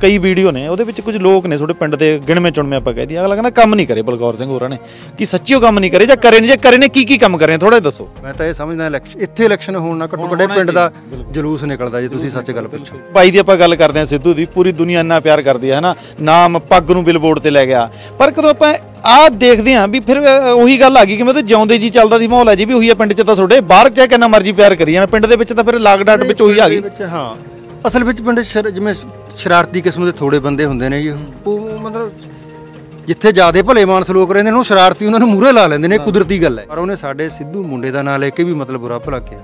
ਕਈ ਵੀਡੀਓ ਨੇ ਉਹਦੇ ਵਿੱਚ ਕੁਝ ਲੋਕ ਨੇ ਤੁਹਾਡੇ ਪਿੰਡ ਦੇ ਗਿਣਵੇਂ ਚੁਣਵੇਂ ਆਪਾਂ ਕਹਿ ਦਈਏ ਅਗਲਾ ਕਹਿੰਦਾ ਕੰਮ ਨਹੀਂ ਕਰੇ ਬਲਗੌਰ ਸਿੰਘ ਹੋਰਾਂ ਨੇ ਕਿ ਸੱਚੀ ਉਹ ਕੰਮ ਨਹੀਂ ਕਰੇ ਜਾਂ ਕਰੇ ਨਹੀਂ ਜਾਂ ਕਰੇ ਨੇ ਕੀ ਕੀ ਕੰਮ ਕਰੇ ਥੋੜਾ ਦੱਸੋ ਮੈਂ ਤਾਂ ਇਹ ਸਮਝਦਾ ਇਲੈਕਸ਼ਨ ਇੱਥੇ ਇਲੈਕਸ਼ਨ ਹੋਣ ਨਾਲ ਘੱਟੋ ਘੱਟੇ ਪਿੰਡ ਦਾ ਜਲੂਸ ਨਿਕਲਦਾ ਜੇ ਤੁਸੀਂ ਸੱਚ ਗੱਲ ਪੁੱਛੋ ਭਾਈ ਦੀ ਆਪਾਂ ਗੱਲ ਕਰਦੇ ਹਾਂ ਸਿੱਧੂ ਦੀ ਪੂਰੀ ਦੁਨੀਆ ਇੰਨਾ ਪਿਆਰ ਕਰਦੀ ਹੈ ਹਨਾ ਨਾਮ ਪੱਗ ਨੂੰ ਬਿਲਬੋਰਡ ਤੇ ਲੈ ਗਿਆ ਪਰ ਕਦੋਂ ਆਪਾਂ ਆ ਦੇਖਦੇ ਆ ਵੀ ਫਿਰ ਉਹੀ ਗੱਲ ਆ ਗਈ ਕਿ ਮੈਂ ਤਾਂ ਜਿਉਂਦੇ ਜੀ ਚੱਲਦਾ ਸੀ ਮਾਹੌਲ ਹੈ ਜੀ ਵੀ ਉਹੀ ਆ ਪਿੰਡ 'ਚ ਤਾਂ ਤੁਹਾਡੇ ਬਾਹਰ ਚਾਹੇ ਕਿੰਨਾ ਮਰਜ਼ੀ ਪਿਆਰ ਕਰੀ ਜਾਣ ਪਿੰਡ ਦੇ ਵਿੱਚ ਤਾਂ ਫਿਰ ਲਾਕਡਾਊਨ ਵਿੱਚ ਉਹੀ ਆ ਗਈ ਹਾਂ ਅਸਲ ਵਿੱਚ ਪਿੰਡ ਜਿਵੇਂ ਸ਼ਰਾਰਤੀ ਕਿਸਮ ਦੇ ਥੋੜੇ ਬੰਦੇ ਹੁੰਦੇ ਨੇ ਜੀ ਉਹ ਮਤਲਬ ਜਿੱਥੇ ਜਾਦੇ ਭਲੇ ਮਾਨਸ ਲੋਕ ਰਹਿੰਦੇ ਨੇ ਉਹ ਸ਼ਰਾਰਤੀ ਉਹਨਾਂ ਨੂੰ ਮੂਹਰੇ ਲਾ ਲੈਂਦੇ ਨੇ ਕੁਦਰਤੀ ਗੱਲ ਹੈ ਪਰ ਉਹਨੇ ਸਾਡੇ ਸਿੱਧੂ ਮੁੰਡੇ ਦਾ ਨਾਂ ਲੈ ਕੇ ਵੀ ਮਤਲਬ ਬੁਰਾ ਭਲਾ ਕਿਹਾ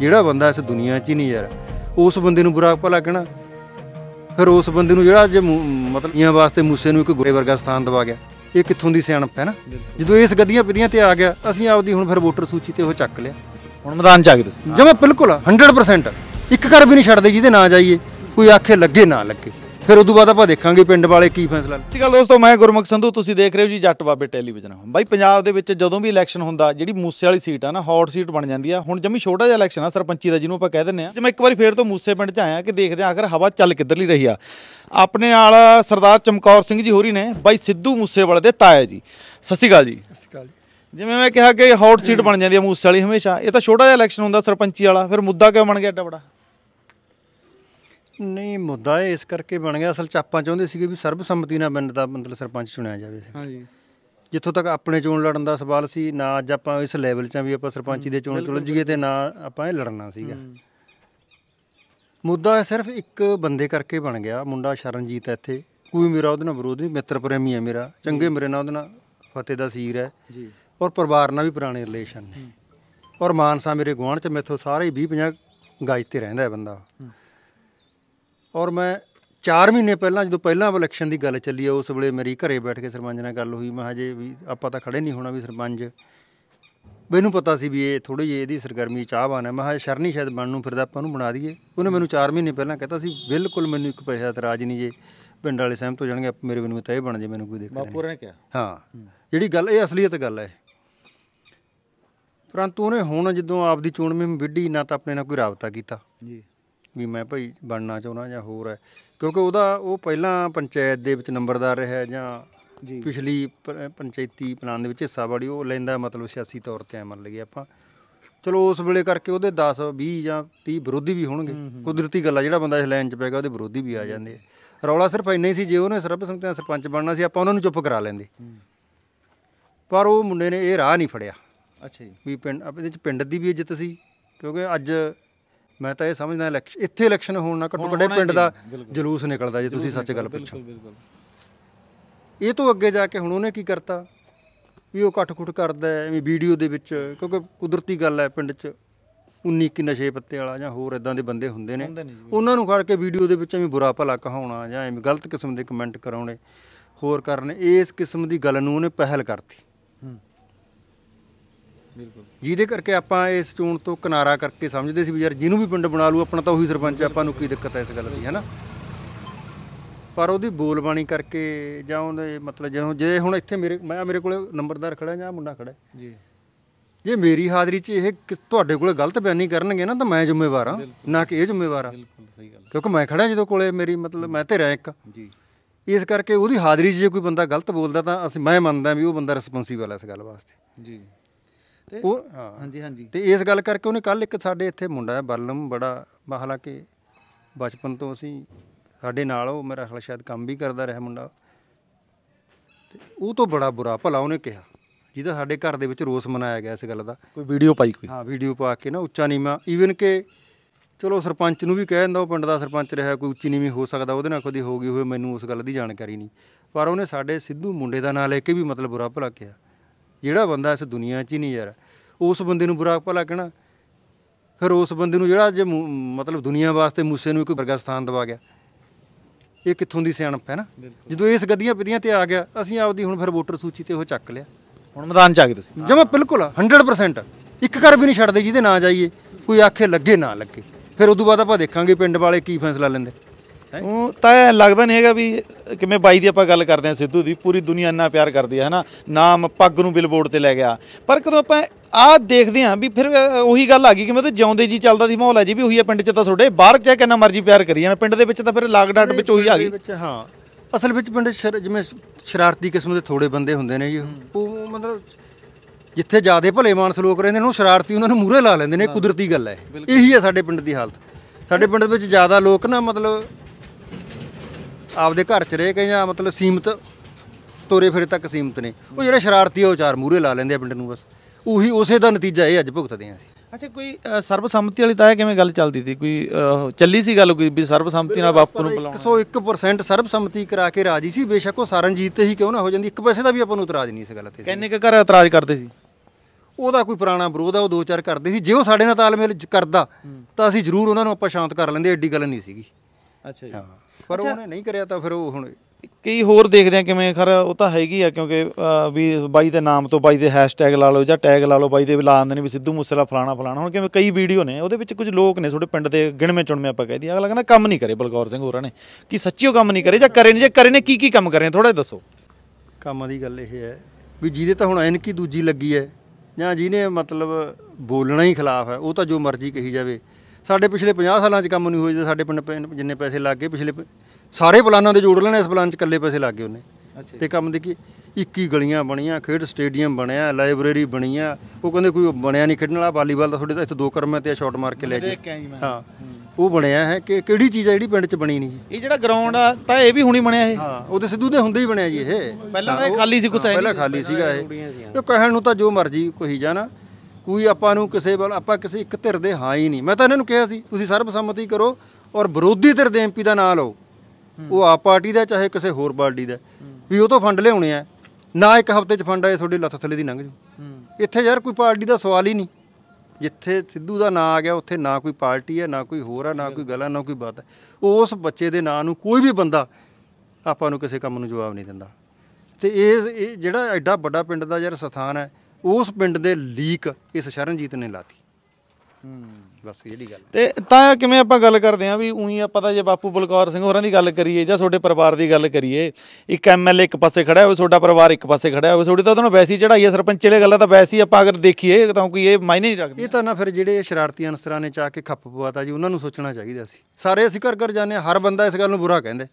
ਜਿਹੜਾ ਬੰਦਾ ਇਸ ਦੁਨੀਆ 'ਚ ਹੀ ਨਹੀਂ ਯਾਰ ਉਸ ਬੰਦੇ ਨੂੰ ਬੁਰਾ ਭਲਾ ਕਹਿਣਾ ਫਿਰ ਉਸ ਬੰਦੇ ਨੂੰ ਜਿਹੜਾ ਜੇ ਮਤਲਬ ਇਆਂ ਵਾਸਤੇ ਮੂਸੇ ਨੂੰ ਇੱਕ ਗੁਰੇ ਵਰਗਾ ਸਥਾਨ ਦਵਾ ਗਿਆ ਇਹ ਕਿੱਥੋਂ ਦੀ ਸਿਆਣਪ ਹੈ ਨਾ ਜਦੋਂ ਇਸ ਗੱਦੀਆਂ ਪਦੀਆਂ ਤੇ ਆ ਗਿਆ ਅਸੀਂ ਆਪਦੀ ਹੁਣ ਫਿਰ ਵੋਟਰ ਸੂਚੀ ਤੇ ਉਹ ਚੱਕ ਲਿਆ ਹੁਣ ਮੈਦਾਨ ਚ ਆ ਗਏ ਤੁਸੀਂ ਜਮਾ ਬਿਲਕੁਲ 100% ਇੱਕ ਘਰ ਵੀ ਨਹੀਂ ਛੱਡਦੇ ਜਿਹਦੇ ਨਾ ਜਾਈਏ ਕੋਈ ਆਖੇ ਲੱਗੇ ਨਾ ਲੱਗੇ ਫਿਰ ਉਦੋਂ ਬਾਅਦ ਆਪਾਂ ਦੇਖਾਂਗੇ ਪਿੰਡ ਵਾਲੇ ਕੀ ਫੈਸਲਾ ਲੈਂਦੇ ਸਿਕਾ ਦੋਸਤੋ ਮੈਂ ਗੁਰਮੁਖ ਸੰਧੂ ਤੁਸੀਂ ਦੇਖ ਰਹੇ ਹੋ ਜੀ ਜੱਟ ਬਾਬੇ ਟੈਲੀਵਿਜ਼ਨ ਬਾਈ ਪੰਜਾਬ ਦੇ ਵਿੱਚ ਜਦੋਂ ਵੀ ਇਲੈਕਸ਼ਨ ਹੁੰਦਾ ਜਿਹੜੀ ਮੂਸੇ ਵਾਲੀ ਸੀਟ ਆ ਨਾ ਹੌਟ ਸੀਟ ਬਣ ਜਾਂਦੀ ਆ ਹੁਣ ਜੰਮੀ ਛੋਟਾ ਜਿਹਾ ਇਲੈਕਸ਼ਨ ਆ ਸਰਪੰਚੀ ਦਾ ਜਿਹਨੂੰ ਆਪਾਂ ਕਹਿ ਦਿੰਨੇ ਆ ਜੇ ਮੈਂ ਇੱਕ ਵਾਰੀ ਫੇਰ ਤੋਂ ਮੂਸੇ ਪਿੰਡ 'ਚ ਆਇਆ ਕਿ ਦੇਖਦੇ ਆ ਆਖਰ ਹਵਾ ਚੱਲ ਕਿੱਧਰਲੀ ਰਹੀ ਆ ਆਪਣੇ ਨਾਲ ਸਰਦਾਰ ਚਮਕੌਰ ਸਿੰਘ ਜੀ ਹੋਰੀ ਨੇ ਬਾਈ ਸਿੱਧੂ ਵਾਲੇ ਦੇ ਤਾਇਆ ਜੀ ਸਤਿ ਸ਼੍ਰੀ ਅਕਾਲ ਜੀ ਜਿਵੇਂ ਮੈਂ ਕਿਹਾ ਕਿ ਹੌਟ ਸੀਟ ਬਣ ਜਾਂਦੀ ਆ ਮੂਸੇ ਵਾਲੀ ਹਮੇਸ਼ਾ ਇਹ ਤਾਂ ਛੋਟਾ ਜਿਹਾ ਇਲੈਕਸ਼ਨ ਹੁੰਦਾ ਸਰਪੰਚੀ ਵਾਲਾ ਫਿਰ ਮੁੱਦਾ ਕਿਉਂ ਬਣ ਗਿਆ ਏਡਾ ਬੜਾ ਨਹੀਂ ਮੁੱਦਾ ਇਸ ਕਰਕੇ ਬਣ ਗਿਆ ਅਸਲ ਚਾਪਾਂ ਚਾਹੁੰਦੇ ਸੀਗੇ ਵੀ ਸਰਬਸੰਮਤੀ ਨਾਲ ਪਿੰਡ ਦਾ ਮਤਲਬ ਸਰਪੰਚ ਚੁਣਿਆ ਜਾਵੇ ਹਾਂਜੀ ਜਿੱਥੋਂ ਤੱਕ ਆਪਣੇ ਚੋਣ ਲੜਨ ਦਾ ਸਵਾਲ ਸੀ ਨਾ ਅੱਜ ਆਪਾਂ ਇਸ ਲੈਵਲ 'ਚ ਵੀ ਆਪਾਂ ਸਰਪੰਚੀ ਦੇ ਚੋਣ ਚੁਣ ਜੀਏ ਤੇ ਨਾ ਆਪਾਂ ਇਹ ਲੜਨਾ ਸੀਗਾ ਮੁੱਦਾ ਸਿਰਫ ਇੱਕ ਬੰਦੇ ਕਰਕੇ ਬਣ ਗਿਆ ਮੁੰਡਾ ਸ਼ਰਨਜੀਤ ਹੈ ਇੱਥੇ ਕੋਈ ਮੇਰਾ ਉਹਦੇ ਨਾਲ ਵਿਰੋਧ ਨਹੀਂ ਮਿੱਤਰ ਪ੍ਰੇਮੀ ਹੈ ਮੇਰਾ ਚੰਗੇ ਮੇਰੇ ਨਾਲ ਉਹਦੇ ਨਾਲ ਫਤਿਹ ਦਾ ਸੀਰ ਹੈ ਜੀ ਔਰ ਪਰਿਵਾਰ ਨਾਲ ਵੀ ਪੁਰਾਣੇ ਰਿਲੇਸ਼ਨ ਨੇ ਔਰ ਮਾਨਸਾ ਮੇਰੇ ਗਵਾਂਢ 'ਚ ਮੈਥੋਂ ਸਾਰੇ 20 50 ਗਾਇਤੇ ਰਹਿੰਦਾ ਹੈ ਬੰਦਾ ਔਰ ਮੈਂ 4 ਮਹੀਨੇ ਪਹਿਲਾਂ ਜਦੋਂ ਪਹਿਲਾਂ ਇਲੈਕਸ਼ਨ ਦੀ ਗੱਲ ਚੱਲੀ ਆ ਉਸ ਵੇਲੇ ਮੇਰੀ ਘਰੇ ਬੈਠ ਕੇ ਸਰਪੰਚ ਨਾਲ ਗੱਲ ਹੋਈ ਮੈਂ ਹਜੇ ਵੀ ਆਪਾਂ ਤਾਂ ਖੜੇ ਨਹੀਂ ਹੋਣਾ ਵੀ ਸਰਪੰਚ ਮੈਨੂੰ ਪਤਾ ਸੀ ਵੀ ਇਹ ਥੋੜੀ ਜਿਹੀ ਇਹਦੀ ਸਰਗਰਮੀ ਚਾਹਵਾਨ ਹੈ ਮੈਂ ਹਜੇ ਸ਼ਰਨੀ ਸ਼ਾਇਦ ਬਣ ਨੂੰ ਫਿਰਦਾ ਆਪਾਂ ਨੂੰ ਬਣਾ ਦਈਏ ਉਹਨੇ ਮੈਨੂੰ 4 ਮਹੀਨੇ ਪਹਿਲਾਂ ਕਹਿਤਾ ਸੀ ਬਿਲਕੁਲ ਮੈਨੂੰ ਇੱਕ ਪੈਸਾ ਇਤਰਾਜ਼ ਨਹੀਂ ਜੇ ਪਿੰਡ ਵਾਲੇ ਸਹਿਮਤ ਹੋ ਜਾਣਗੇ ਮੇਰੇ ਮੈਨੂੰ ਤਾਂ ਇਹ ਬਣ ਜੇ ਮੈਨੂੰ ਕੋਈ ਦਿੱਕਤ ਨਹੀਂ ਬਾਪੂ ਨੇ ਕਿਹਾ ਹਾਂ ਜਿਹੜੀ ਗੱਲ ਇਹ ਅਸਲੀਅਤ ਗੱਲ ਹੈ ਪਰੰਤੂ ਉਹਨੇ ਹੁਣ ਜਦੋਂ ਆਪਦੀ ਚੋਣ ਮੇਂ ਵਿੱਢੀ ਨਾ ਤਾਂ ਆਪਣੇ ਨਾਲ ਕੋਈ ਰਾਬਤਾ ਕੀਤਾ ਜੀ ਵੀ ਮੈਂ ਭਾਈ ਬਣਨਾ ਚਾਹੁੰਦਾ ਜਾਂ ਹੋਰ ਹੈ ਕਿਉਂਕਿ ਉਹਦਾ ਉਹ ਪਹਿਲਾਂ ਪੰਚਾਇਤ ਦੇ ਵਿੱਚ ਨੰਬਰਦਾਰ ਰਿਹਾ ਜਾਂ ਪਿਛਲੀ ਪੰਚਾਇਤੀ ਪਲਾਨ ਦੇ ਵਿੱਚ ਹਿੱਸਾ ਵੜੀ ਉਹ ਲੈਂਦਾ ਮਤਲਬ ਸਿਆਸੀ ਤੌਰ ਤੇ ਐ ਮੰਨ ਲਈਏ ਆਪਾਂ ਚਲੋ ਉਸ ਵੇਲੇ ਕਰਕੇ ਉਹਦੇ 10 20 ਜਾਂ 30 ਵਿਰੋਧੀ ਵੀ ਹੋਣਗੇ ਕੁਦਰਤੀ ਗੱਲ ਆ ਜਿਹੜਾ ਬੰਦਾ ਇਸ ਲਾਈਨ 'ਚ ਪੈਗਾ ਉਹਦੇ ਵਿਰੋਧੀ ਵੀ ਆ ਜਾਂਦੇ ਰੌਲਾ ਸਿਰਫ ਇੰਨਾ ਹੀ ਸੀ ਜੇ ਉਹਨੇ ਸਰਬ ਸੰਗਤਾਂ ਸਰਪੰਚ ਬਣਨਾ ਸੀ ਆਪਾਂ ਉਹਨਾਂ ਨੂੰ ਚੁੱਪ ਕਰਾ ਲੈਂਦੇ ਪਰ ਉਹ ਮੁੰਡੇ ਨੇ ਇਹ ਰਾਹ ਨਹੀਂ ਫੜਿਆ ਅੱਛਾ ਜੀ ਵੀ ਪਿੰਡ ਇਹਦੇ ਵਿੱਚ ਪਿੰਡ ਦੀ ਵੀ ਇੱਜ਼ਤ ਸੀ ਕਿਉਂਕਿ ਅੱਜ ਮੈਂ ਤਾਂ ਇਹ ਸਮਝਦਾ ਇਲੈਕਸ਼ਨ ਇੱਥੇ ਇਲੈਕਸ਼ਨ ਹੋਣ ਨਾਲ ਘੱਟੋ ਘੱਟੇ ਪਿੰਡ ਦਾ ਜਲੂਸ ਨਿਕਲਦਾ ਜੇ ਤੁਸੀਂ ਸੱਚ ਗੱਲ ਪੁੱਛੋ ਇਹ ਤੋਂ ਅੱਗੇ ਜਾ ਕੇ ਹੁਣ ਉਹਨੇ ਕੀ ਕਰਤਾ ਵੀ ਉਹ ਘੱਟ-ਘੁੱਟ ਕਰਦਾ ਐਵੇਂ ਵੀਡੀਓ ਦੇ ਵਿੱਚ ਕਿਉਂਕਿ ਕੁਦਰਤੀ ਗੱਲ ਹੈ ਪਿੰਡ 'ਚ 19 ਕਿ ਨਸ਼ੇ ਪੱਤੇ ਵਾਲਾ ਜਾਂ ਹੋਰ ਇਦਾਂ ਦੇ ਬੰਦੇ ਹੁੰਦੇ ਨੇ ਉਹਨਾਂ ਨੂੰ ਖੜ ਕੇ ਵੀਡੀਓ ਦੇ ਵਿੱਚ ਐਵੇਂ ਬੁਰਾ ਭਲਾ ਕਹਾਉਣਾ ਜਾਂ ਐਵੇਂ ਗਲਤ ਕਿਸਮ ਦੇ ਕਮੈਂਟ ਕਰਾਉਣੇ ਹੋਰ ਕਰਨ ਇਸ ਕਿਸਮ ਦੀ ਗੱਲ ਨੂੰ ਉਹਨੇ ਪਹਿਲ ਕਰਤੀ ਬਿਲਕੁਲ ਜਿਹਦੇ ਕਰਕੇ ਆਪਾਂ ਇਸ ਚੋਣ ਤੋਂ ਕਿਨਾਰਾ ਕਰਕੇ ਸਮਝਦੇ ਸੀ ਵੀ ਯਾਰ ਜਿਹਨੂੰ ਵੀ ਪਿੰਡ ਬਣਾ ਲੂ ਆਪਣਾ ਤਾਂ ਉਹੀ ਸਰਪੰਚ ਆਪਾਂ ਨੂੰ ਕੀ ਦਿੱਕਤ ਹੈ ਇਸ ਗੱਲ ਦੀ ਹੈਨਾ ਪਰ ਉਹਦੀ ਬੋਲਬਾਣੀ ਕਰਕੇ ਜਾਂ ਉਹਦੇ ਮਤਲਬ ਜਦੋਂ ਜੇ ਹੁਣ ਇੱਥੇ ਮੇਰੇ ਮੈਂ ਮੇਰੇ ਕੋਲੇ ਨੰਬਰਦਾਰ ਖੜਾ ਜਾਂ ਮੁੰਡਾ ਖੜਾ ਜੀ ਜੇ ਮੇਰੀ ਹਾਜ਼ਰੀ 'ਚ ਇਹ ਤੁਹਾਡੇ ਕੋਲੇ ਗਲਤ ਬਿਆਨੀ ਕਰਨਗੇ ਨਾ ਤਾਂ ਮੈਂ ਜ਼ਿੰਮੇਵਾਰ ਆ ਨਾ ਕਿ ਇਹ ਜ਼ਿੰਮੇਵਾਰ ਆ ਬਿਲਕੁਲ ਸਹੀ ਗੱਲ ਕਿਉਂਕਿ ਮੈਂ ਖੜਾ ਜਦੋਂ ਕੋਲੇ ਮੇਰੀ ਮਤਲਬ ਮੈਂ ਤੇ ਇੱਕ ਜੀ ਇਸ ਕਰਕੇ ਉਹਦੀ ਹਾਜ਼ਰੀ 'ਚ ਜੇ ਕੋਈ ਬੰਦਾ ਗਲਤ ਬੋਲਦਾ ਤਾਂ ਅਸੀਂ ਮੈਂ ਮੰਨਦਾ ਵੀ ਉਹ ਬੰਦਾ ਰਿਸਪੌਂਸੀਬਲ ਹੈ ਇਸ ਗੱਲ ਵਾਸਤੇ ਜੀ ਉਹ ਹਾਂਜੀ ਹਾਂਜੀ ਤੇ ਇਸ ਗੱਲ ਕਰਕੇ ਉਹਨੇ ਕੱਲ ਇੱਕ ਸਾਡੇ ਇੱਥੇ ਮੁੰਡਾ ਹੈ ਬਲਮ ਬੜਾ ਕਿ ਬਚਪਨ ਤੋਂ ਅਸੀਂ ਸਾਡੇ ਨਾਲ ਉਹ ਮੇਰਾ ਖਿਆਲ ਸ਼ਾਇਦ ਕੰਮ ਵੀ ਕਰਦਾ ਰਿਹਾ ਮੁੰਡਾ ਤੇ ਉਹ ਤੋਂ ਬੜਾ ਬੁਰਾ ਭਲਾ ਉਹਨੇ ਕਿਹਾ ਜਿਹਦਾ ਸਾਡੇ ਘਰ ਦੇ ਵਿੱਚ ਰੋਸ ਮਨਾਇਆ ਗਿਆ ਇਸ ਗੱਲ ਦਾ ਕੋਈ ਵੀਡੀਓ ਪਾਈ ਕੋਈ ਹਾਂ ਵੀਡੀਓ ਪਾ ਕੇ ਨਾ ਉੱਚਾ ਨੀਮਾ ਈਵਨ ਕਿ ਚਲੋ ਸਰਪੰਚ ਨੂੰ ਵੀ ਕਹਿ ਦਿੰਦਾ ਉਹ ਪਿੰਡ ਦਾ ਸਰਪੰਚ ਰਿਹਾ ਕੋਈ ਉੱਚੀ ਨੀਵੀਂ ਹੋ ਸਕਦਾ ਉਹਦੇ ਨਾਲ ਕਦੀ ਹੋ ਗਈ ਹੋਵੇ ਮੈਨੂੰ ਉਸ ਗੱਲ ਦੀ ਜਾਣਕਾਰੀ ਨਹੀਂ ਪਰ ਉਹਨੇ ਸਾਡੇ ਸਿੱਧੂ ਮੁੰਡੇ ਦਾ ਨਾਂ ਲੈ ਕੇ ਵੀ ਮਤਲਬ ਬੁਰਾ ਭਲਾ ਕਿਹਾ ਜਿਹੜਾ ਬੰਦਾ ਇਸ ਦੁਨੀਆ 'ਚ ਹੀ ਨਹੀਂ ਯਾਰ ਉਸ ਬੰਦੇ ਨੂੰ ਬੁਰਾ ਭਲਾ ਕਹਿਣਾ ਫਿਰ ਉਸ ਬੰਦੇ ਨੂੰ ਜਿਹੜਾ ਜੇ ਮਤਲਬ ਦੁਨੀਆ ਵਾਸਤੇ ਮੂਸੇ ਨੂੰ ਇੱਕ ਵਰਗਾ ਸਥਾਨ ਦਵਾ ਗਿਆ ਇਹ ਕਿੱਥੋਂ ਦੀ ਸਿਆਣਪ ਹੈ ਨਾ ਜਦੋਂ ਇਸ ਗੱਦੀਆਂ ਪਦੀਆਂ ਤੇ ਆ ਗਿਆ ਅਸੀਂ ਆਪਦੀ ਹੁਣ ਫਿਰ ਵੋਟਰ ਸੂਚੀ ਤੇ ਉਹ ਚੱਕ ਲਿਆ ਹੁਣ ਮੈਦਾਨ ਚ ਆ ਗਏ ਤੁਸੀਂ ਜਮਾ ਬਿਲਕੁਲ 100% ਇੱਕ ਘਰ ਵੀ ਨਹੀਂ ਛੱਡਦੇ ਜਿਹਦੇ ਨਾਂ ਜਾਈਏ ਕੋਈ ਆਖੇ ਲੱਗੇ ਨਾ ਲੱਗੇ ਫਿਰ ਉਦੋਂ ਬਾਅਦ ਆਪਾਂ ਦੇਖਾਂਗੇ ਪਿੰਡ ਵਾਲੇ ਕੀ ਫੈਸਲਾ ਲੈਂਦੇ ਉਹ ਤਾਂ ਲੱਗਦਾ ਨਹੀਂ ਹੈਗਾ ਵੀ ਕਿਵੇਂ ਬਾਈ ਦੀ ਆਪਾਂ ਗੱਲ ਕਰਦੇ ਆ ਸਿੱਧੂ ਦੀ ਪੂਰੀ ਦੁਨੀਆ ਇੰਨਾ ਪਿਆਰ ਕਰਦੀ ਹੈ ਹਨਾ ਨਾਮ ਪੱਗ ਨੂੰ ਬਿਲਬੋਰਡ ਤੇ ਲੈ ਗਿਆ ਪਰ ਕਦੋਂ ਆਪਾਂ ਆ ਦੇਖਦੇ ਆ ਵੀ ਫਿਰ ਉਹੀ ਗੱਲ ਆ ਗਈ ਕਿ ਮੈਂ ਤਾਂ ਜਿਉਂਦੇ ਜੀ ਚੱਲਦਾ ਸੀ ਮਾਹੌਲ ਹੈ ਜੀ ਵੀ ਉਹੀ ਆ ਪਿੰਡ 'ਚ ਤਾਂ ਤੁਹਾਡੇ ਬਾਹਰ ਚਾਹੇ ਕਿੰਨਾ ਮਰਜ਼ੀ ਪਿਆਰ ਕਰੀ ਜਾਣ ਪਿੰਡ ਦੇ ਵਿੱਚ ਤਾਂ ਫਿਰ ਲਾਕਡਾਊਨ ਵਿੱਚ ਉਹੀ ਆ ਗਈ ਹਾਂ ਅਸਲ ਵਿੱਚ ਪਿੰਡ ਜਿਵੇਂ ਸ਼ਰਾਰਤੀ ਕਿਸਮ ਦੇ ਥੋੜੇ ਬੰਦੇ ਹੁੰਦੇ ਨੇ ਜੀ ਉਹ ਮਤਲਬ ਜਿੱਥੇ ਜਿਆਦਾ ਭਲੇ ਮਾਨਸ ਲੋਕ ਰਹਿੰਦੇ ਨੇ ਉਹ ਸ਼ਰਾਰਤੀ ਉਹਨਾਂ ਨੂੰ ਮੂਰੇ ਲਾ ਲੈਂਦੇ ਨੇ ਕੁਦਰਤੀ ਗੱਲ ਹੈ ਇਹੀ ਹੈ ਸਾਡੇ ਪਿੰਡ ਦੀ ਹਾਲਤ ਸਾਡੇ ਪਿੰਡ ਵਿੱਚ ਜ਼ਿਆਦਾ ਲੋਕ ਨਾ ਮਤਲਬ ਆਪਦੇ ਘਰ 'ਚ ਰਹੇ ਕੇ ਜਾਂ ਮਤਲਬ ਸੀਮਤ ਤੋਰੇ ਫਿਰੇ ਤੱਕ ਸੀਮਤ ਨੇ ਉਹ ਜਿਹੜੇ ਸ਼ਰਾਰਤੀ ਉਹ ਚਾਰ ਮੂਰੇ ਲਾ ਲੈਂਦੇ ਆ ਪਿੰਡ ਨੂੰ ਬਸ ਉਹੀ ਉਸੇ ਦਾ ਨਤੀਜਾ ਇਹ ਅੱਜ ਭੁਗਤਦੇ ਆ ਅਸੀਂ ਅੱਛਾ ਕੋਈ ਸਰਬਸੰਮਤੀ ਵਾਲੀ ਤਾਂ ਕਿਵੇਂ ਗੱਲ ਚੱਲਦੀ ਸੀ ਕੋਈ ਚੱਲੀ ਸੀ ਗੱਲ ਕੋਈ ਵੀ ਸਰਬਸੰਮਤੀ ਨਾਲ ਬਾਪੂ ਨੂੰ ਬੁਲਾਉਣ 101% ਸਰਬਸੰਮਤੀ ਕਰਾ ਕੇ ਰਾਜੀ ਸੀ ਬੇਸ਼ੱਕ ਉਹ ਸਾਰਨਜੀਤ ਤੇ ਹੀ ਕਿਉਂ ਨਾ ਹੋ ਜਾਂਦੀ ਇੱਕ ਪੈਸੇ ਦਾ ਵੀ ਆਪਾਂ ਨੂੰ ਇਤਰਾਜ਼ ਨਹੀਂ ਇਸ ਗੱਲ ਤੇ ਕਿੰਨੇ ਕੁ ਘਰ ਇਤਰਾਜ਼ ਕਰਦੇ ਸੀ ਉਹਦਾ ਕੋਈ ਪੁਰਾਣਾ ਵਿਰੋਧ ਆ ਉਹ ਦੋ ਚਾਰ ਕਰਦੇ ਸੀ ਜੇ ਉਹ ਸਾਡੇ ਨਾਲ ਤਾਲਮੇਲ ਕਰਦਾ ਤਾਂ ਅਸੀਂ ਜ਼ਰੂਰ ਉਹਨਾਂ ਨੂੰ ਆਪਾਂ ਸ਼ਾਂਤ ਕਰ ਲੈਂਦੇ ਐਡੀ ਗੱਲ ਨਹੀਂ ਸੀਗੀ ਅੱਛਾ ਜੀ ਪਰ ਉਹਨੇ ਨਹੀਂ ਕਰਿਆ ਤਾਂ ਫਿਰ ਉਹ ਹੁਣ ਕਈ ਹੋਰ ਦੇਖਦੇ ਆ ਕਿਵੇਂ ਖਰ ਉਹ ਤਾਂ ਹੈਗੀ ਆ ਕਿਉਂਕਿ ਵੀ ਬਾਈ ਦੇ ਨਾਮ ਤੋਂ ਬਾਈ ਦੇ ਹੈਸ਼ਟੈਗ ਲਾ ਲਓ ਜਾਂ ਟੈਗ ਲਾ ਲਓ ਬਾਈ ਦੇ ਲਾ ਆਂਦੇ ਨੇ ਵੀ ਸਿੱਧੂ ਮੂਸੇਵਾਲਾ ਫਲਾਣਾ ਫਲਾਣਾ ਹੁਣ ਕਿਵੇਂ ਕਈ ਵੀਡੀਓ ਨੇ ਉਹਦੇ ਵਿੱਚ ਕੁਝ ਲੋਕ ਨੇ ਤੁਹਾਡੇ ਪਿੰਡ ਦੇ ਗਿਣਵੇਂ ਚੁਣਵੇਂ ਆਪਾਂ ਕਹਿ ਦਈਏ ਅਗਲਾ ਕਹਿੰਦਾ ਕੰਮ ਨਹੀਂ ਕਰੇ ਬਲਗੌਰ ਸਿੰਘ ਹੋਰਾਂ ਨੇ ਕਿ ਸੱਚੀ ਉਹ ਕੰਮ ਨਹੀਂ ਕਰੇ ਜਾਂ ਕਰੇ ਨਹੀਂ ਜੇ ਕਰੇ ਨੇ ਕੀ ਕੀ ਕੰਮ ਕਰ ਰਹੇ ਥੋੜਾ ਦੱਸੋ ਕੰਮਾਂ ਦੀ ਗੱਲ ਇਹ ਹੈ ਵੀ ਜਿਹਦੇ ਤਾਂ ਹੁਣ ਐਨਕੀ ਦੂਜੀ ਲੱਗੀ ਹੈ ਜਾਂ ਜਿਹਨੇ ਮਤਲਬ ਬੋਲਣਾ ਹੀ ਖਿਲਾਫ ਹੈ ਉਹ ਤਾਂ ਜੋ ਮਰਜ਼ੀ ਕਹੀ ਜਾਵੇ ਸਾਡੇ ਪਿਛਲੇ 50 ਸਾਲਾਂ 'ਚ ਕੰਮ ਨਹੀਂ ਹੋਇਆ ਸਾਡੇ ਪਿੰਡ ਜਿੰਨੇ ਪੈਸੇ ਲੱਗ ਗਏ ਪਿਛਲੇ ਸਾਰੇ ਪਲਾਨਾਂ ਦੇ ਜੋੜ ਲੈਣੇ ਇਸ ਪਲਾਨ 'ਚ ਇਕੱਲੇ ਪੈਸੇ ਲੱਗ ਗਏ ਉਹਨੇ ਤੇ ਕੰਮ ਦੇ ਕੀ 21 ਗਲੀਆਂ ਬਣੀਆਂ ਖੇਡ ਸਟੇਡੀਅਮ ਬਣਿਆ ਲਾਇਬ੍ਰੇਰੀ ਬਣੀਆ ਉਹ ਕਹਿੰਦੇ ਕੋਈ ਬਣਿਆ ਨਹੀਂ ਖੇਡਣ ਵਾਲਾ ਵਾਲੀਬਾਲ ਦਾ ਤੁਹਾਡੇ ਤਾਂ ਇੱਥੇ ਦੋ ਕਰਮਾਂ ਤੇ ਸ਼ਾਟ ਮਾਰ ਕੇ ਲੈ ਜੀ ਹਾਂ ਉਹ ਬਣਿਆ ਹੈ ਕਿ ਕਿਹੜੀ ਚੀਜ਼ ਹੈ ਜਿਹੜੀ ਪਿੰਡ 'ਚ ਬਣੀ ਨਹੀਂ ਜੀ ਇਹ ਜਿਹੜਾ ਗਰਾਊਂਡ ਆ ਤਾਂ ਇਹ ਵੀ ਹੁਣੀ ਬਣਿਆ ਇਹ ਹਾਂ ਉਹ ਤੇ ਸਿੱਧੂ ਦੇ ਹੁੰਦੇ ਹੀ ਬਣਿਆ ਜੀ ਇਹ ਪਹਿਲਾਂ ਤਾਂ ਖਾਲੀ ਸੀ ਕੁਛ ਪਹਿਲਾਂ ਖਾਲੀ ਸੀਗਾ ਇਹ ਇਹ ਕਹਿਣ ਨੂੰ ਤਾਂ ਜੋ ਮਰਜ਼ੀ ਕੋਈ ਜਾਣਾ ਕੋਈ ਆਪਾਂ ਨੂੰ ਕਿਸੇ ਵੱਲ ਆਪਾਂ ਕਿਸੇ ਇੱਕ ਧਿਰ ਦੇ ਹਾਂ ਹੀ ਨਹੀਂ ਮੈਂ ਤਾਂ ਇਹਨਾਂ ਨੂੰ ਕਿਹਾ ਸੀ ਤੁਸੀਂ ਸਰਬਸੰਮਤੀ ਕਰੋ ਔਰ ਵਿਰੋਧੀ ਧਿਰ ਦੇ ਐਮਪੀ ਦਾ ਨਾਂ ਲਓ ਉਹ ਆਪ ਪਾਰਟੀ ਦਾ ਚਾਹੇ ਕਿਸੇ ਹੋਰ ਪਾਰਟੀ ਦਾ ਵੀ ਉਹ ਤੋਂ ਫੰਡ ਲਿਆਉਣੇ ਆ ਨਾ ਇੱਕ ਹਫ਼ਤੇ 'ਚ ਫੰਡ ਆਏ ਤੁਹਾਡੇ ਲੱਥ ਥੱਲੇ ਦੀ ਲੰਘ ਜੂ ਇੱਥੇ ਯਾਰ ਕੋਈ ਪਾਰਟੀ ਦਾ ਸਵਾਲ ਹੀ ਨਹੀਂ ਜਿੱਥੇ ਸਿੱਧੂ ਦਾ ਨਾਂ ਆ ਗਿਆ ਉੱਥੇ ਨਾ ਕੋਈ ਪਾਰਟੀ ਹੈ ਨਾ ਕੋਈ ਹੋਰ ਹੈ ਨਾ ਕੋਈ ਗੱਲਾਂ ਨਾ ਕੋਈ ਬਾਤ ਹੈ ਉਸ ਬੱਚੇ ਦੇ ਨਾਂ ਨੂੰ ਕੋਈ ਵੀ ਬੰਦਾ ਆਪਾਂ ਨੂੰ ਕਿਸੇ ਕੰਮ ਨੂੰ ਜਵਾਬ ਨਹੀਂ ਦਿੰਦਾ ਤੇ ਇਹ ਜਿਹੜਾ ਐਡਾ ਵੱਡਾ ਪਿੰਡ ਦਾ ਯਾਰ ਸਥਾਨ ਹੈ ਉਸ ਪਿੰਡ ਦੇ ਲੀਕ ਇਸ ਸ਼ਰਨਜੀਤ ਨੇ ਲਾਤੀ ਹੂੰ ਬਸ ਇਹਦੀ ਗੱਲ ਤੇ ਤਾਂ ਕਿਵੇਂ ਆਪਾਂ ਗੱਲ ਕਰਦੇ ਆਂ ਵੀ ਉਹੀ ਆਪਾਂ ਤਾਂ ਜੇ ਬਾਪੂ ਬਲਕੌਰ ਸਿੰਘ ਹੋਰਾਂ ਦੀ ਗੱਲ ਕਰੀਏ ਜਾਂ ਤੁਹਾਡੇ ਪਰਿਵਾਰ ਦੀ ਗੱਲ ਕਰੀਏ ਇੱਕ ਐਮਐਲਏ ਇੱਕ ਪਾਸੇ ਖੜਾ ਹੋਵੇ ਤੁਹਾਡਾ ਪਰਿਵਾਰ ਇੱਕ ਪਾਸੇ ਖੜਾ ਹੋਵੇ ਤੁਹਾਡੇ ਤਾਂ ਉਹਨਾਂ ਵੈਸੀ ਚੜਾਈ ਹੈ ਸਰਪੰਚ ਜਿਹੜੇ ਗੱਲਾਂ ਤਾਂ ਵੈਸੀ ਆਪਾਂ ਅਗਰ ਦੇਖੀਏ ਤਾਂ ਕੋਈ ਇਹ ਮਾਇਨੇ ਨਹੀਂ ਰੱਖਦੇ ਇਹ ਤਾਂ ਨਾ ਫਿਰ ਜਿਹੜੇ ਸ਼ਰਾਰਤੀ ਅਨਸਰਾਂ ਨੇ ਚਾ ਕੇ ਖੱਪ ਪਵਾਤਾ ਜੀ ਉਹਨਾਂ ਨੂੰ ਸੋਚਣਾ ਚਾਹੀਦਾ ਸੀ ਸਾਰੇ ਅਸੀਂ ਘਰ ਘਰ ਜਾਂਦੇ ਹਰ ਬੰਦਾ ਇਸ ਗੱਲ ਨੂੰ ਬੁਰਾ ਕਹਿੰਦੇ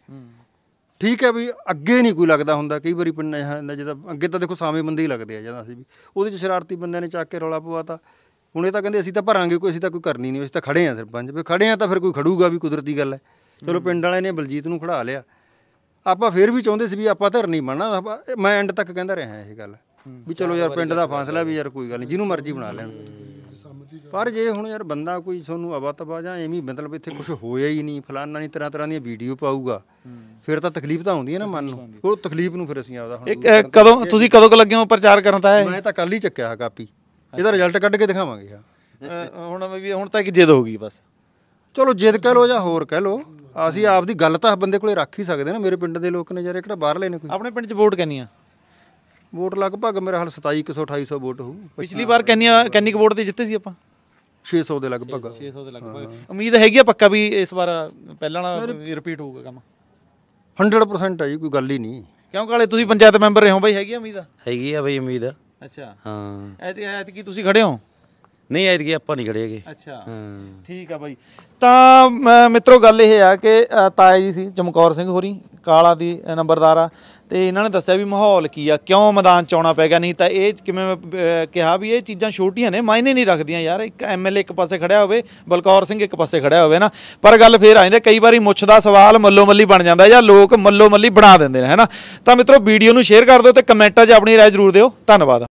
ਠੀਕ ਹੈ ਵੀ ਅੱਗੇ ਨਹੀਂ ਕੋਈ ਲੱਗਦਾ ਹੁੰਦਾ ਕਈ ਵਾਰੀ ਪਿੰਡ ਜਿਹਦਾ ਅੱਗੇ ਤਾਂ ਦੇਖੋ ਸਾਵੇਂ ਬੰਦੇ ਹੀ ਲੱਗਦੇ ਆ ਜਦੋਂ ਅਸੀਂ ਵੀ ਉਹਦੇ ਚ ਸ਼ਰਾਰਤੀ ਬੰਦਿਆਂ ਨੇ ਚੱਕ ਕੇ ਰੌਲਾ ਪਵਾਤਾ ਹੁਣ ਇਹ ਤਾਂ ਕਹਿੰਦੇ ਅਸੀਂ ਤਾਂ ਭਰਾਂਗੇ ਕੋਈ ਅਸੀਂ ਤਾਂ ਕੋਈ ਕਰਨੀ ਨਹੀਂ ਅਸੀਂ ਤਾਂ ਖੜੇ ਆ ਸਰਪੰਚ ਵੀ ਖੜੇ ਆ ਤਾਂ ਫਿਰ ਕੋਈ ਖੜੂਗਾ ਵੀ ਕੁਦਰਤੀ ਗੱਲ ਹੈ ਚਲੋ ਪਿੰਡ ਵਾਲਿਆਂ ਨੇ ਬਲਜੀਤ ਨੂੰ ਖੜਾ ਲਿਆ ਆਪਾਂ ਫਿਰ ਵੀ ਚਾਹੁੰਦੇ ਸੀ ਵੀ ਆਪਾਂ ਧਰਨੀ ਮੰਨਣਾ ਮੈਂ ਐਂਡ ਤੱਕ ਕਹਿੰਦਾ ਰਿਹਾ ਇਹ ਗੱਲ ਵੀ ਚਲੋ ਯਾਰ ਪਿੰਡ ਦਾ ਫਾਸਲਾ ਵੀ ਯਾਰ ਕੋਈ ਗੱਲ ਨਹੀਂ ਜਿਹਨੂੰ ਮਰਜ਼ੀ ਬਣਾ ਲੈਣ ਪਰ ਜੇ ਹੁਣ ਯਾਰ ਬੰਦਾ ਕੋਈ ਤੁਹਾਨੂੰ ਅਵਤਵਾ ਤਵਾ ਜਾਂ ਐਵੇਂ ਮਤਲਬ ਇੱਥੇ ਕੁਝ ਹੋਇਆ ਹੀ ਨਹੀਂ ਫਲਾਨਾ ਨਹੀਂ ਤਰ੍ਹਾਂ ਤਰ੍ਹਾਂ ਦੀਆਂ ਵੀਡੀਓ ਪਾਊਗਾ ਫਿਰ ਤਾਂ ਤਕਲੀਫ ਤਾਂ ਆਉਂਦੀ ਹੈ ਨਾ ਮਨ ਨੂੰ ਉਹ ਤਕਲੀਫ ਨੂੰ ਫਿਰ ਅਸੀਂ ਆਉਦਾ ਹੁਣ ਕਦੋਂ ਤੁਸੀਂ ਕਦੋਂ ਕ ਲੱਗੇ ਹੋ ਪ੍ਰਚਾਰ ਕਰਨ ਤਾਂ ਮੈਂ ਤਾਂ ਕੱਲ ਹੀ ਚੱਕਿਆ ਹੈ ਕਾਪੀ ਇਹਦਾ ਰਿਜ਼ਲਟ ਕੱਢ ਕੇ ਦਿਖਾਵਾਂਗੇ ਆ ਹੁਣ ਮੈਂ ਵੀ ਹੁਣ ਤਾਂ ਇੱਕ ਜਿੱਦ ਹੋ ਗਈ ਬਸ ਚਲੋ ਜਿੱਦ ਕਹਿ ਲੋ ਜਾਂ ਹੋਰ ਕਹਿ ਲੋ ਅਸੀਂ ਆਪਦੀ ਗੱਲ ਤਾਂ ਬੰਦੇ ਕੋਲੇ ਰੱਖ ਹੀ ਸਕਦੇ ਨਾ ਮੇਰੇ ਪਿੰਡ ਦੇ ਲੋਕ ਨੇ ਜਿਹੜੇ ਕਿਹੜਾ ਬਾਹਰਲੇ ਨੇ ਕੋਈ ਆਪਣੇ ਪਿੰਡ 'ਚ ਵੋਟ ਕਰਨੀ ਆ ਵੋਟ ਲਗਭਗ ਮੇਰਾ ਹਾਲ 2700 2800 ਵੋਟ ਹੋਊ ਪਿਛਲੀ ਵਾਰ ਕੈਨੀਆ ਕ ਵੋਟ ਦੇ ਜਿੱਤੇ ਸੀ ਆਪਾਂ 600 ਦੇ ਲਗਭਗ 600 ਦੇ ਲਗਭਗ ਉਮੀਦ ਹੈਗੀ ਆ ਪੱਕਾ ਵੀ ਇਸ ਵਾਰ ਪਹਿਲਾਂ ਨਾਲ ਰਿਪੀਟ ਹੋਊਗਾ ਕੰਮ 100% ਹੈ ਜੀ ਕੋਈ ਗੱਲ ਹੀ ਨਹੀਂ ਕਿਉਂ ਕਾਲੇ ਤੁਸੀਂ ਪੰਚਾਇਤ ਮੈਂਬਰ ਰਹੇ ਹੋ ਬਾਈ ਹੈਗੀ ਉਮੀਦ ਹੈਗੀ ਆ ਬਾਈ ਉਮੀਦ ਅੱਛਾ ਹਾਂ ਕੀ ਤੁਸੀਂ ਖੜੇ ਹੋ ਨਹੀਂ ਐਤਕੀ ਆਪਾਂ ਨਹੀਂ ਖੜੇ ਅੱਛਾ ਹਾਂ ਠੀਕ ਆ ਬਾਈ ਤਾਂ ਮਿੱਤਰੋ ਗੱਲ ਇਹ ਆ ਕਿ ਤਾਏ ਜੀ ਸੀ ਚਮਕੌਰ ਸਿੰਘ ਹੋਰੀ ਕਾਲਾ ਦੀ ਨੰਬਰਦਾਰ ਆ ਤੇ ਇਹਨਾਂ ਨੇ ਦੱਸਿਆ ਵੀ ਮਾਹੌਲ ਕੀ ਆ ਕਿਉਂ ਮੈਦਾਨ ਚ ਆਉਣਾ ਪੈ ਗਿਆ ਨਹੀਂ ਤਾਂ ਇਹ ਕਿਵੇਂ ਕਿਹਾ ਵੀ ਇਹ ਚੀਜ਼ਾਂ ਛੋਟੀਆਂ ਨੇ ਮਾਇਨੇ ਨਹੀਂ ਰੱਖਦੀਆਂ ਯਾਰ ਇੱਕ ਐਮਐਲਏ ਇੱਕ ਪਾਸੇ ਖੜਿਆ ਹੋਵੇ ਬਲਕੌਰ ਸਿੰਘ ਇੱਕ ਪਾਸੇ ਖੜਿਆ ਹੋਵੇ ਨਾ ਪਰ ਗੱਲ ਫੇਰ ਆ ਜਾਂਦੀ ਕਈ ਵਾਰੀ ਮੁੱਛ ਦਾ ਸਵਾਲ ਮੱਲੋ ਮੱਲੀ ਬਣ ਜਾਂਦਾ ਜਾਂ ਲੋਕ ਮੱਲੋ ਮੱਲੀ ਬਣਾ ਦਿੰਦੇ ਨੇ ਹੈਨਾ ਤਾਂ ਮਿੱਤਰੋ ਵੀਡੀਓ ਨੂੰ ਸ਼ੇਅਰ ਕਰ ਦਿਓ ਤੇ ਕਮੈਂਟਾਂ 'ਚ ਆਪਣੀ ਰਾਏ ਜ਼ਰੂਰ ਦਿਓ ਧੰਨਵਾਦ